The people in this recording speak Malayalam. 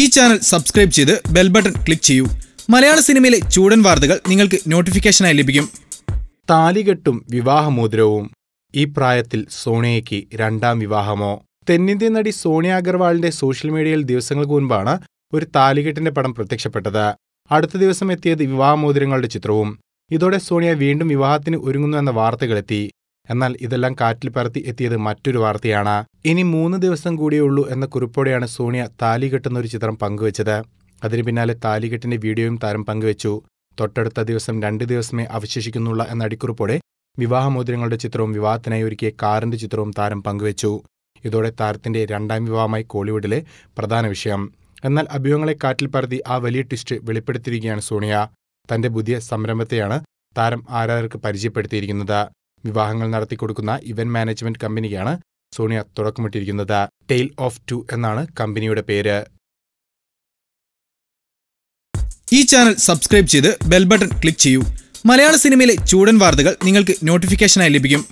ഈ ചാനൽ സബ്സ്ക്രൈബ് ചെയ്ത് ബെൽ ബട്ടൺ ക്ലിക്ക് ചെയ്യൂ മലയാള സിനിമയിലെ ചൂടൻ വാർത്തകൾ നിങ്ങൾക്ക് നോട്ടിഫിക്കേഷനായി ലഭിക്കും താലികെട്ടും വിവാഹമോതിരവും ഈ പ്രായത്തിൽ സോണിയയ്ക്ക് രണ്ടാം വിവാഹമോ തെന്നിന്ത്യൻ നടി സോണിയ അഗർവാളിന്റെ സോഷ്യൽ മീഡിയയിൽ ദിവസങ്ങൾക്ക് മുൻപാണ് ഒരു താലികെട്ടിന്റെ പടം പ്രത്യക്ഷപ്പെട്ടത് അടുത്ത ദിവസം എത്തിയത് വിവാഹമോതിരങ്ങളുടെ ചിത്രവും ഇതോടെ സോണിയ വീണ്ടും വിവാഹത്തിന് ഒരുങ്ങുന്നു എന്ന വാർത്തകളെത്തി എന്നാൽ ഇതെല്ലാം കാറ്റിൽ പറത്തി എത്തിയത് മറ്റൊരു വാർത്തയാണ് ഇനി മൂന്ന് ദിവസം കൂടിയേ ഉള്ളൂ എന്ന കുറിപ്പോടെയാണ് സോണിയ താലി കെട്ടുന്ന ഒരു ചിത്രം പങ്കുവച്ചത് അതിനു പിന്നാലെ താലികെട്ടിന്റെ വീഡിയോയും താരം പങ്കുവച്ചു തൊട്ടടുത്ത ദിവസം രണ്ട് ദിവസമേ അവശേഷിക്കുന്നുള്ള എന്ന അടിക്കുറിപ്പോടെ വിവാഹമോതിരങ്ങളുടെ ചിത്രവും വിവാഹത്തിനായി ഒരുക്കിയ കാറിന്റെ ചിത്രവും താരം പങ്കുവച്ചു ഇതോടെ താരത്തിന്റെ രണ്ടാം വിവാഹമായി കോളിവുഡിലെ പ്രധാന വിഷയം എന്നാൽ അഭ്യൂഹങ്ങളെ കാറ്റിൽ പറത്തി ആ വലിയ ട്വിസ്റ്റ് വെളിപ്പെടുത്തിയിരിക്കുകയാണ് സോണിയ തന്റെ പുതിയ സംരംഭത്തെയാണ് താരം ആരാധകർക്ക് പരിചയപ്പെടുത്തിയിരിക്കുന്നത് വിവാഹങ്ങൾ നടത്തിക്കൊടുക്കുന്ന ഇവന്റ് മാനേജ്മെന്റ് കമ്പനിക്കാണ് സോണിയ തുടക്കമിട്ടിരിക്കുന്നത് ടെയിൽ ഓഫ് ടു എന്നാണ് കമ്പനിയുടെ പേര് ഈ ചാനൽ സബ്സ്ക്രൈബ് ചെയ്ത് ബെൽ ബട്ടൺ ക്ലിക്ക് ചെയ്യൂ മലയാള സിനിമയിലെ ചൂടൻ വാർത്തകൾ നിങ്ങൾക്ക് നോട്ടിഫിക്കേഷനായി ലഭിക്കും